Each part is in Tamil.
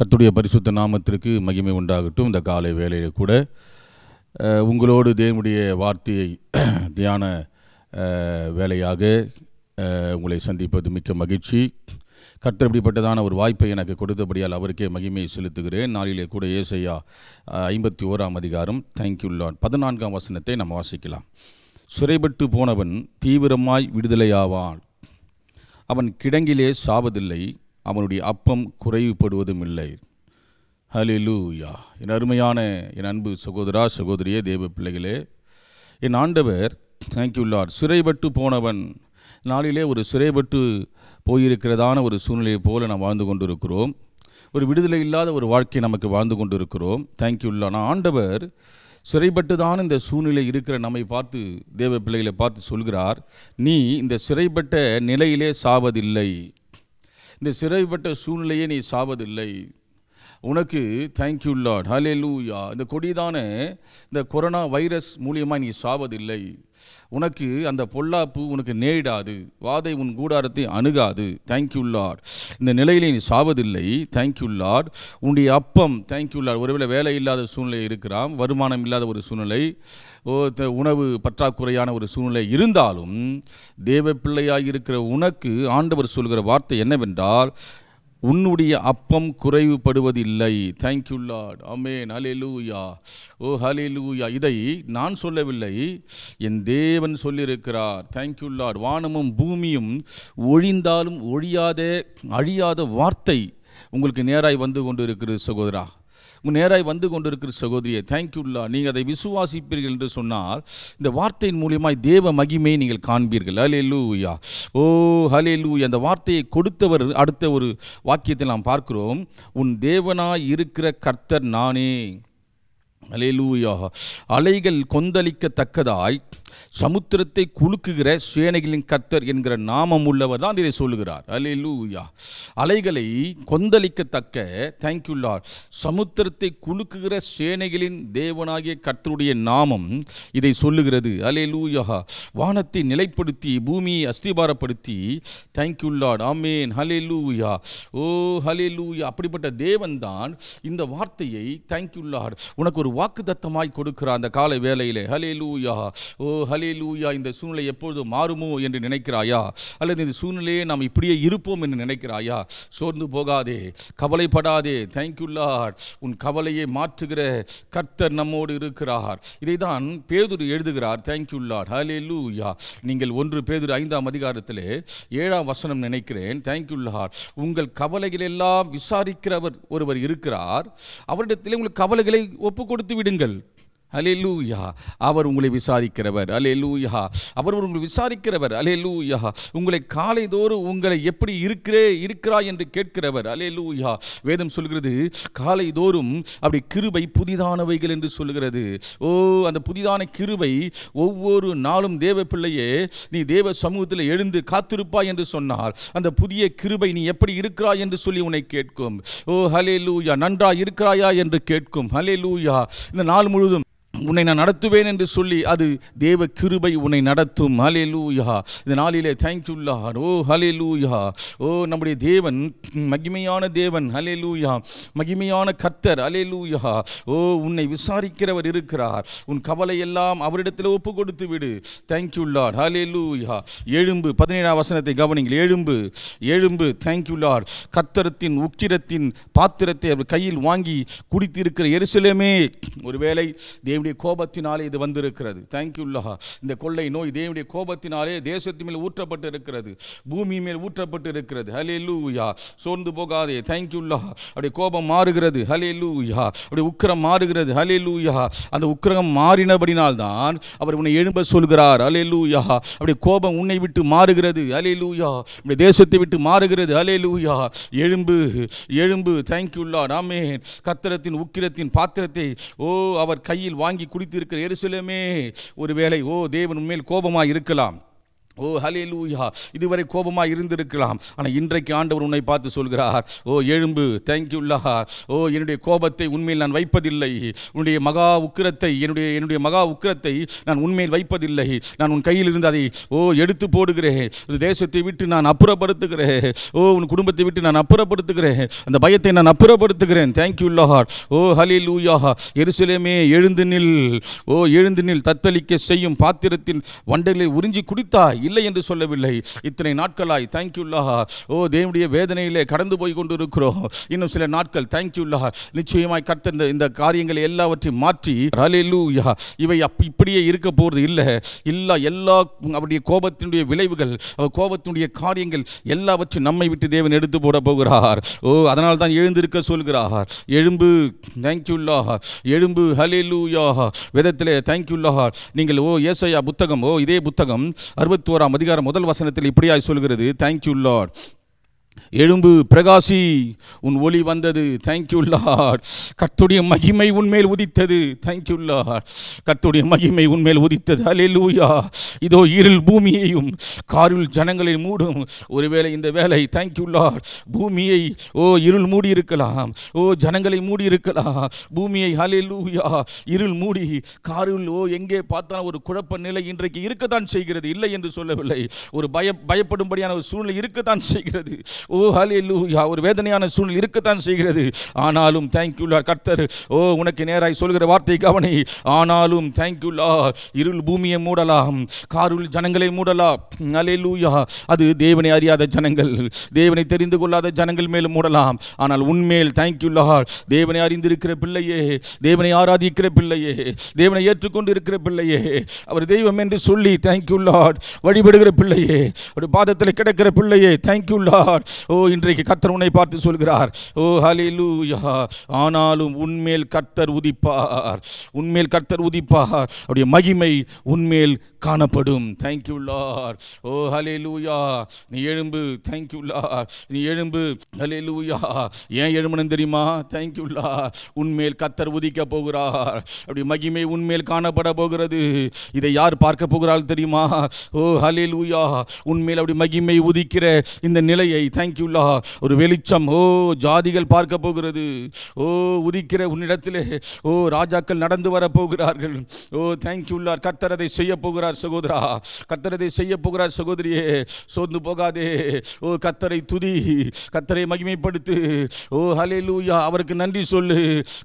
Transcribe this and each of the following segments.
கத்துடைய பரிசுத்த நாமத்திற்கு மகிமை உண்டாகட்டும் இந்த காலை வேலையில் கூட உங்களோடு தேவனுடைய வார்த்தையை தியான வேலையாக உங்களை சந்திப்பது மிக்க மகிழ்ச்சி கர்த்தர் இப்படிப்பட்டதான ஒரு வாய்ப்பை எனக்கு கொடுத்தபடியால் அவருக்கே மகிமையை செலுத்துகிறேன் நாளிலே கூட ஏசையா ஐம்பத்தி ஓராம் அதிகாரம் லான் பதினான்காம் வசனத்தை நம்ம வாசிக்கலாம் சிறைப்பட்டு போனவன் தீவிரமாய் விடுதலையாவான் அவன் கிடங்கிலே சாவதில்லை அவனுடைய அப்பம் குறைவுபடுவதும் இல்லை ஹலிலூயா என் அருமையான என் அன்பு சகோதரா சகோதரியே தேவ பிள்ளைகளே என் ஆண்டவர் தேங்க்யூல்லார் சிறைபட்டு போனவன் நாளிலே ஒரு சிறைபட்டு போயிருக்கிறதான ஒரு சூழ்நிலையை போல நாம் வாழ்ந்து கொண்டிருக்கிறோம் ஒரு விடுதலை இல்லாத ஒரு வாழ்க்கை நமக்கு வாழ்ந்து கொண்டிருக்கிறோம் தேங்க்யூல்லா நான் ஆண்டவர் தான் இந்த சூழ்நிலை இருக்கிற நம்மை பார்த்து தேவ பிள்ளைகளை பார்த்து சொல்கிறார் நீ இந்த சிறைப்பட்ட நிலையிலே சாவதில்லை இந்த சிறைப்பட்ட சூழ்நிலையை நீ சாவதில்லை உனக்கு தேங்க்யூ லார்ட் ஹலே லூயா இந்த கொடிதான இந்த கொரோனா வைரஸ் மூலியமாக நீ சாவதில்லை உனக்கு அந்த பொல்லாப்பு உனக்கு நேரிடாது வாதை உன் கூடாரத்தை அணுகாது தேங்க்யூ லார்ட் இந்த நிலையில் நீ சாவதில்லை தேங்க்யூ லார்ட் உன்னுடைய அப்பம் தேங்க்யூ லார்ட் ஒருவேளை வேலை இல்லாத சூழ்நிலை இருக்கிறான் வருமானம் இல்லாத ஒரு சூழ்நிலை உணவு பற்றாக்குறையான ஒரு சூழ்நிலை இருந்தாலும் தேவ பிள்ளையாக இருக்கிற உனக்கு ஆண்டவர் சொல்கிற வார்த்தை என்னவென்றால் உன்னுடைய அப்பம் குறைவுபடுவதில்லை தேங்க்யூ லாட் அமேன் ஹலெலூயா ஓ ஹலிலூயா இதை நான் சொல்லவில்லை என் தேவன் சொல்லியிருக்கிறார் தேங்க்யூ லாட் வானமும் பூமியும் ஒழிந்தாலும் ஒழியாத அழியாத வார்த்தை உங்களுக்கு நேராய் வந்து கொண்டு இருக்கிறது சகோதரா உங்கள் நேராய் வந்து கொண்டிருக்கிற சகோதரியை தேங்க்யூல்லா நீங்கள் அதை விசுவாசிப்பீர்கள் என்று சொன்னால் இந்த வார்த்தையின் மூலியமாய் தேவ மகிமையை நீங்கள் காண்பீர்கள் ஹலே லூயா ஓ ஹலே லூ அந்த வார்த்தையை கொடுத்தவர் அடுத்த ஒரு வாக்கியத்தை நாம் பார்க்கிறோம் உன் தேவனாய் இருக்கிற கர்த்தர் நானே அலையிலூயாக அலைகள் கொந்தளிக்கத்தக்கதாய் சமுத்திரத்தை குலுக்குகிற சேனைகளின் கத்தர் என்கிற நாமம் உள்ளவர் தான் இதை சொல்லுகிறார் அலையிலூயா அலைகளை கொந்தளிக்கத்தக்க தேங்க்யூல்லார் சமுத்திரத்தை குலுக்குகிற சேனைகளின் தேவனாகிய கர்த்தருடைய நாமம் இதை சொல்லுகிறது அலையிலூயா வானத்தை நிலைப்படுத்தி பூமியை அஸ்திபாரப்படுத்தி தேங்க்யூல்லாட் ஆமேன் ஹலேலூயா ஓ ஹலேலூயா அப்படிப்பட்ட தேவன்தான் இந்த வார்த்தையை தேங்க்யூல்லாட் உனக்கு ஒரு வாக்குதத்தமாய் கொடுக்கிறார் அந்த காலை வேலையிலே ஹலே லூயா ஓ ஹலே லூயா இந்த சூழ்நிலை எப்பொழுது மாறுமோ என்று நினைக்கிறாயா அல்லது இந்த சூழ்நிலையே நாம் இப்படியே இருப்போம் என்று நினைக்கிறாயா சோர்ந்து போகாதே கவலைப்படாதே தேங்க்யூல்லாட் உன் கவலையை மாற்றுகிற கர்த்தர் நம்மோடு இருக்கிறார் இதை தான் பேதுரு எழுதுகிறார் தேங்க்யூல்லாட் ஹலே லூயா நீங்கள் ஒன்று பேதுரு ஐந்தாம் அதிகாரத்தில் ஏழாம் வசனம் நினைக்கிறேன் லார் உங்கள் கவலைகளெல்லாம் விசாரிக்கிறவர் ஒருவர் இருக்கிறார் அவரிடத்தில் உங்கள் கவலைகளை ஒப்புக்கொள் கொடுத்து விடுங்கள் அலே அவர் உங்களை விசாரிக்கிறவர் அலே லூயா அவர் உங்களை விசாரிக்கிறவர் அலே லூயா உங்களை காலைதோறும் உங்களை எப்படி இருக்கிறே இருக்கிறாய் என்று கேட்கிறவர் அலே லூயா வேதம் சொல்கிறது காலைதோறும் அப்படி கிருபை புதிதானவைகள் என்று சொல்கிறது ஓ அந்த புதிதான கிருபை ஒவ்வொரு நாளும் தேவ பிள்ளையே நீ தேவ சமூகத்தில் எழுந்து காத்திருப்பாய் என்று சொன்னார் அந்த புதிய கிருபை நீ எப்படி இருக்கிறாய் என்று சொல்லி உன்னை கேட்கும் ஓ ஹலே லூயா நன்றா இருக்கிறாயா என்று கேட்கும் ஹலே லூயா இந்த நாள் முழுதும் உன்னை நான் நடத்துவேன் என்று சொல்லி அது தேவ கிருபை உன்னை நடத்தும் ஹலே லூயா இந்த நாளிலே தேங்க்யூல்லா ஓ ஹலே லூயா ஓ நம்முடைய தேவன் மகிமையான தேவன் ஹலே லூயா மகிமையான கர்த்தர் ஹலே லூயா ஓ உன்னை விசாரிக்கிறவர் இருக்கிறார் உன் கவலை எல்லாம் அவரிடத்தில் ஒப்பு கொடுத்து விடு தேங்க்யூல்லார் ஹலே லூயா எழும்பு பதினேழாம் வசனத்தை கவனிங்கள் எழும்பு எழும்பு தேங்க்யூல்லார் கத்தரத்தின் உக்கிரத்தின் பாத்திரத்தை அவர் கையில் வாங்கி குடித்திருக்கிற எரிசலமே ஒருவேளை தேவ தேவனுடைய கோபத்தினாலே இது வந்திருக்கிறது லஹா இந்த கொள்ளை நோய் தேவனுடைய கோபத்தினாலே தேசத்து மேல் ஊற்றப்பட்டு இருக்கிறது பூமி மேல் ஊற்றப்பட்டு இருக்கிறது ஹலே லூயா சோர்ந்து போகாதே லஹா அப்படி கோபம் மாறுகிறது ஹலே லூயா அப்படி உக்கிரம் மாறுகிறது ஹலே லூயா அந்த உக்கரம் மாறினபடினால்தான் அவர் உன்னை எழும்ப சொல்கிறார் ஹலே லூயா அப்படி கோபம் உன்னை விட்டு மாறுகிறது ஹலே லூயா அப்படி தேசத்தை விட்டு மாறுகிறது ஹலே லூயா எழும்பு எழும்பு லா ராமே கத்திரத்தின் உக்கிரத்தின் பாத்திரத்தை ஓ அவர் கையில் வாங்கி வாங்கி குடித்திருக்கிற எருசலேமே ஒருவேளை ஓ தேவன் உண்மையில் கோபமாக இருக்கலாம் ஓ ஹலேலூயா இதுவரை கோபமாக இருந்திருக்கலாம் ஆனால் இன்றைக்கு ஆண்டவர் உன்னை பார்த்து சொல்கிறார் ஓ எழும்பு தேங்க்யூல்லா ஓ என்னுடைய கோபத்தை உண்மையில் நான் வைப்பதில்லை உன்னுடைய மகா உக்கிரத்தை என்னுடைய என்னுடைய மகா உக்கிரத்தை நான் உண்மையில் வைப்பதில்லை நான் உன் கையில் இருந்து அதை ஓ எடுத்து போடுகிறேன் இந்த தேசத்தை விட்டு நான் அப்புறப்படுத்துகிறேன் ஓ உன் குடும்பத்தை விட்டு நான் அப்புறப்படுத்துகிறேன் அந்த பயத்தை நான் அப்புறப்படுத்துகிறேன் தேங்க்யூல்லா ஓ ஹலேலூயா எருசலேமே எழுந்து நில் ஓ எழுந்து நில் தத்தளிக்க செய்யும் பாத்திரத்தின் வண்டைகளை உறிஞ்சி குடித்தாய் இல்லை என்று சொல்லவில்லை இத்தனை நாட்களாய் தேங்க்யூல்லா ஓ தேவனுடைய வேதனையிலே கடந்து போய் கொண்டிருக்கிறோம் இன்னும் சில நாட்கள் தேங்க்யூல்லா நிச்சயமாய் கத்த இந்த காரியங்களை எல்லாவற்றையும் மாற்றி ரலேலூயா இவை அப் இப்படியே இருக்க போகிறது இல்லை இல்லை எல்லா அவருடைய கோபத்தினுடைய விளைவுகள் அவர் கோபத்தினுடைய காரியங்கள் எல்லாவற்றையும் நம்மை விட்டு தேவன் எடுத்து போட போகிறார் ஓ அதனால் தான் எழுந்திருக்க சொல்கிறார் எழும்பு தேங்க்யூல்லா எழும்பு ஹலேலூயா விதத்திலே தேங்க்யூல்லா நீங்கள் ஓ ஏசையா புத்தகம் ஓ இதே புத்தகம் அறுபத்தி பதினோராம் அதிகாரம் முதல் வசனத்தில் இப்படியாய் சொல்கிறது தேங்க்யூ லார்ட் எழும்பு பிரகாசி உன் ஒளி வந்தது தேங்க்யூ லார் கத்துடைய மகிமை உன்மேல் உதித்தது தேங்க்யூ லார் கத்துடைய மகிமை உன்மேல் உதித்தது அலே லூயா இதோ இருள் பூமியையும் காருள் ஜனங்களை மூடும் ஒருவேளை இந்த வேலை தேங்க்யூ லார் பூமியை ஓ இருள் மூடி இருக்கலாம் ஓ ஜனங்களை மூடி இருக்கலாம் பூமியை அலே லூயா இருள் மூடி காருள் ஓ எங்கே பார்த்தாலும் ஒரு குழப்ப நிலை இன்றைக்கு இருக்கத்தான் செய்கிறது இல்லை என்று சொல்லவில்லை ஒரு பய பயப்படும்படியான ஒரு சூழ்நிலை இருக்கத்தான் செய்கிறது ஓ ஹலே லூயா ஒரு வேதனையான சூழ்நிலை இருக்கத்தான் செய்கிறது ஆனாலும் லா கர்த்தர் ஓ உனக்கு நேராய் சொல்கிற வார்த்தை கவனி ஆனாலும் லா இருள் பூமியை மூடலாம் காருள் ஜனங்களை மூடலாம் அலே லூயா அது தேவனை அறியாத ஜனங்கள் தேவனை தெரிந்து கொள்ளாத ஜனங்கள் மேலும் மூடலாம் ஆனால் உண்மையில் லா தேவனை அறிந்திருக்கிற பிள்ளையே தேவனை ஆராதிக்கிற பிள்ளையே தேவனை ஏற்றுக்கொண்டு இருக்கிற பிள்ளையே அவர் தெய்வம் என்று சொல்லி தேங்க்யூ லார்ட் வழிபடுகிற பிள்ளையே ஒரு பாதத்தில் கிடக்கிற பிள்ளையே தேங்க்யூ லார்ட் ஓ இன்றைக்கு கத்தர் உன்னை பார்த்து சொல்கிறார் ஓ ஹலிலூயா ஆனாலும் உன்மேல் கத்தர் உதிப்பார் உன்மேல் கத்தர் உதிப்பார் அவருடைய மகிமை உன்மேல் காணப்படும் தேங்க்யூ லார் ஓ ஹலே லூயா நீ எழும்பு தேங்க்யூ லார் நீ எழும்பு ஹலே ஏன் எழும்புனு தெரியுமா தேங்க்யூ லா உன்மேல் கத்தர் உதிக்க போகிறார் அப்படி மகிமை உன்மேல் காணப்பட போகிறது இதை யார் பார்க்க போகிறாள் தெரியுமா ஓ ஹலே லூயா உன்மேல் அப்படி மகிமை உதிக்கிற இந்த நிலையை தேங்க் தேங்க்யூல்லா ஒரு வெளிச்சம் ஓ ஜாதிகள் பார்க்க போகிறது ஓ உதிக்கிற உன்னிடத்திலே ஓ ராஜாக்கள் நடந்து வர போகிறார்கள் ஓ தேங்க்யூல்லா கர்த்தரதை செய்ய போகிறார் சகோதரா கர்த்தரதை செய்ய போகிறார் சகோதரியே சோர்ந்து போகாதே ஓ கத்தரை துதி கத்தரை மகிமைப்படுத்து ஓ ஹலே லூயா அவருக்கு நன்றி சொல்லு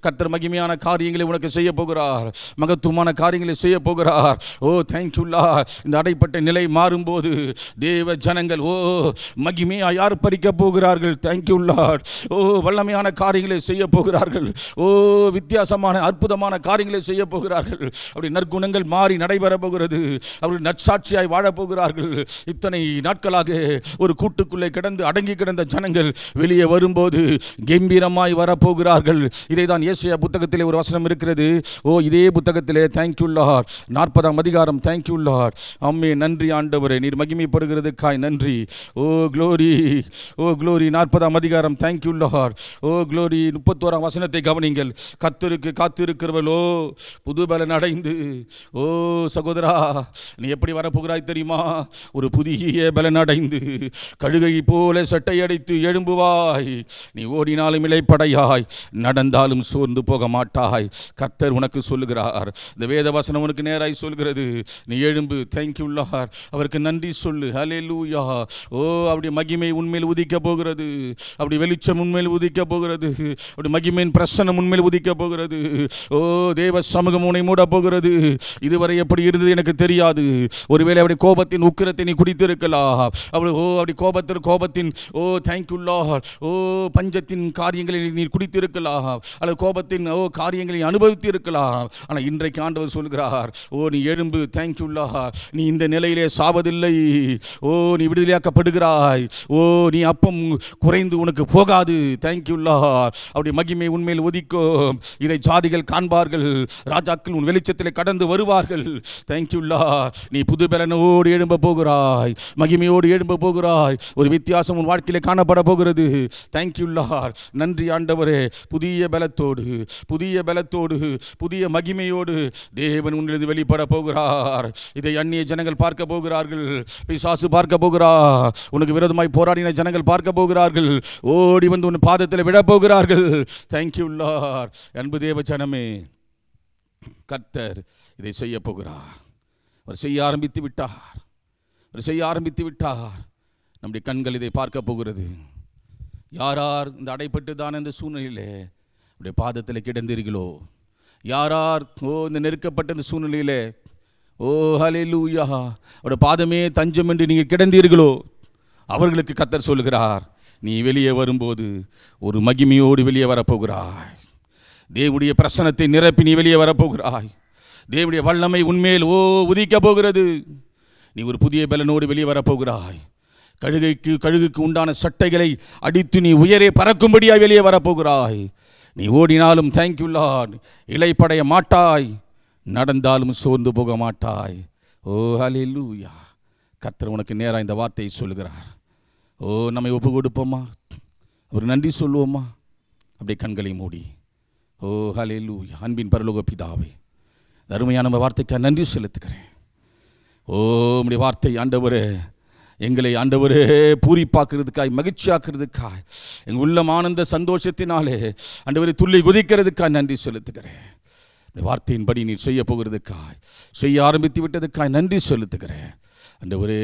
கத்தர் மகிமையான காரியங்களை உனக்கு செய்ய போகிறார் மகத்துவமான காரியங்களை செய்ய போகிறார் ஓ தேங்க்யூல்லா இந்த அடைப்பட்ட நிலை மாறும்போது தேவ ஜனங்கள் ஓ மகிமையா யார் சுதந்திரிக்கப் போகிறார்கள் தேங்க்யூ லார்ட் ஓ வல்லமையான காரியங்களை செய்ய போகிறார்கள் ஓ வித்தியாசமான அற்புதமான காரியங்களை செய்ய போகிறார்கள் அப்படி நற்குணங்கள் மாறி நடைபெற போகிறது அவர்கள் நற்சாட்சியாய் வாழப்போகிறார்கள் இத்தனை நாட்களாக ஒரு கூட்டுக்குள்ளே கிடந்து அடங்கி கிடந்த ஜனங்கள் வெளியே வரும்போது கம்பீரமாய் வரப்போகிறார்கள் இதை தான் ஏசியா புத்தகத்திலே ஒரு வசனம் இருக்கிறது ஓ இதே புத்தகத்திலே தேங்க்யூ லார் நாற்பதாம் அதிகாரம் தேங்க்யூ லார்ட் அம்மே நன்றி ஆண்டவரே நீர் மகிமைப்படுகிறதுக்காய் நன்றி ஓ க்ளோரி ஓ குளோரி நாற்பதாம் அதிகாரம் தேங்க்யூ லஹார் ஓ குளோரி முப்பத்தோராம் வசனத்தை கவனிங்கள் கத்திருக்கு காத்திருக்கிறவளோ புது பல அடைந்து ஓ சகோதரா நீ எப்படி வரப்போகிறாய் தெரியுமா ஒரு புதிய பல நடைந்து கழுகை போல சட்டை அடைத்து எழும்புவாய் நீ ஓடினாலும் இலைப்படையாய் நடந்தாலும் சோர்ந்து போக மாட்டாய் கத்தர் உனக்கு சொல்லுகிறார் இந்த வேத வசனம் உனக்கு நேராய் சொல்கிறது நீ எழும்பு தேங்க்யூ லார் அவருக்கு நன்றி சொல்லு ஹலே லூயா ஓ அப்படி மகிமை உண்மையில் உண்மையில் உதிக்க போகிறது அப்படி வெளிச்சம் உண்மையில் உதிக்க போகிறது அப்படி மகிமையின் பிரசனம் உண்மையில் உதிக்க போகிறது ஓ தேவ சமூகம் உன்னை மூட போகிறது இதுவரை எப்படி இருந்தது எனக்கு தெரியாது ஒருவேளை அப்படி கோபத்தின் உக்கிரத்தை நீ குடித்திருக்கலா அப்படி ஓ அப்படி கோபத்திற்கு கோபத்தின் ஓ தேங்க்யூல்லா ஓ பஞ்சத்தின் காரியங்களை நீ குடித்திருக்கலாம் அல்லது கோபத்தின் ஓ காரியங்களை அனுபவித்து இருக்கலாம் ஆனால் இன்றைக்கு ஆண்டவர் சொல்கிறார் ஓ நீ எழும்பு தேங்க்யூல்லா நீ இந்த நிலையிலே சாவதில்லை ஓ நீ விடுதலையாக்கப்படுகிறாய் ஓ நீ அப்பம் குறைந்து உனக்கு போகாது தேங்க்யூல்லா அவருடைய மகிமை உண்மையில் ஒதிக்கும் இதை ஜாதிகள் காண்பார்கள் ராஜாக்கள் உன் வெளிச்சத்தில் கடந்து வருவார்கள் தேங்க்யூல்லா நீ புது பலனோடு எழும்ப போகிறாய் மகிமையோடு எழும்ப போகிறாய் ஒரு வித்தியாசம் உன் வாழ்க்கையில் காணப்பட போகிறது தேங்க்யூல்லா நன்றி ஆண்டவரே புதிய பலத்தோடு புதிய பலத்தோடு புதிய மகிமையோடு தேவன் உன்னிலிருந்து வெளிப்பட போகிறார் இதை அந்நிய ஜனங்கள் பார்க்க போகிறார்கள் பிசாசு பார்க்க போகிறார் உனக்கு விரோதமாய் போராடின ஜனங்கள் பார்க்க போகிறார்கள் ஓடி வந்து உன் பாதத்தில் போகிறார்கள் தேங்க்யூ லார் அன்பு தேவ ஜனமே கர்த்தர் இதை செய்ய போகிறார் அவர் செய்ய ஆரம்பித்து விட்டார் அவர் செய்ய ஆரம்பித்து விட்டார் நம்முடைய கண்கள் இதை பார்க்க போகிறது யாரார் இந்த அடைப்பட்டு தான் இந்த சூழ்நிலையிலே நம்முடைய பாதத்தில் கிடந்தீர்களோ யாரார் ஓ இந்த நெருக்கப்பட்ட இந்த சூழ்நிலையிலே ஓ ஹலே லூயா அவருடைய பாதமே தஞ்சம் என்று நீங்கள் கிடந்தீர்களோ அவர்களுக்கு கத்தர் சொல்கிறார் நீ வெளியே வரும்போது ஒரு மகிமையோடு வெளியே வரப்போகிறாய் தேவனுடைய பிரசனத்தை நிரப்பி நீ வெளியே வரப்போகிறாய் தேவனுடைய வல்லமை உண்மையில் ஓ உதிக்கப் போகிறது நீ ஒரு புதிய பலனோடு வெளியே வரப்போகிறாய் கழுகைக்கு கழுகுக்கு உண்டான சட்டைகளை அடித்து நீ உயரே பறக்கும்படியாக வெளியே வரப்போகிறாய் நீ ஓடினாலும் தேங்க்யூலாட் இலைப்படைய மாட்டாய் நடந்தாலும் சோர்ந்து போக மாட்டாய் ஓ ஹலிலூயா கத்தர் உனக்கு நேராக இந்த வார்த்தையை சொல்கிறார் ஓ நம்மை ஒப்பு கொடுப்போமா அவர் நன்றி சொல்லுவோமா அப்படியே கண்களை மூடி ஓ ஹலேலு அன்பின் பரலோக பிதாவே அருமையான வார்த்தைக்காக நன்றி செலுத்துக்கிறேன் ஓ நம்முடைய வார்த்தை ஆண்டவர் எங்களை ஆண்டவரே பூரிப்பாக்குறதுக்காய் மகிழ்ச்சியாக்குறதுக்காய் எங்கள் உள்ளம் ஆனந்த சந்தோஷத்தினாலே ஆண்டவரை துள்ளி குதிக்கிறதுக்காய் நன்றி செலுத்துகிறேன் வார்த்தையின்படி நீ செய்ய போகிறதுக்காய் செய்ய ஆரம்பித்து விட்டதுக்காய் நன்றி செலுத்துகிறேன் ஆண்டவரே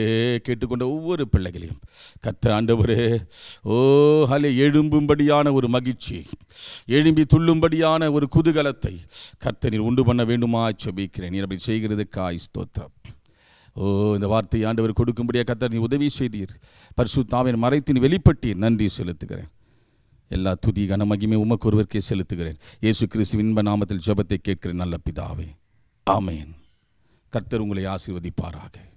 கேட்டுக்கொண்ட ஒவ்வொரு பிள்ளைகளையும் கத்த ஆண்டவரே ஓ ஹலே எழும்பும்படியான ஒரு மகிழ்ச்சி எழும்பி துள்ளும்படியான ஒரு குதூகலத்தை கத்த நீர் உண்டு பண்ண வேண்டுமா சொபிக்கிறேன் நீர் அப்படி செய்கிறது காய் ஸ்தோத்திரம் ஓ இந்த வார்த்தையை ஆண்டவர் கொடுக்கும்படியாக கத்த நீ உதவி செய்தீர் பரிசு தாவின் மறைத்தின் வெளிப்பட்டீர் நன்றி செலுத்துகிறேன் எல்லா துதி கனமகிமே உமக்கு ஒருவருக்கே செலுத்துகிறேன் இயேசு கிறிஸ்து இன்ப நாமத்தில் ஜபத்தை கேட்கிறேன் நல்ல பிதாவே ஆமேன் கர்த்தர் உங்களை ஆசீர்வதிப்பாராக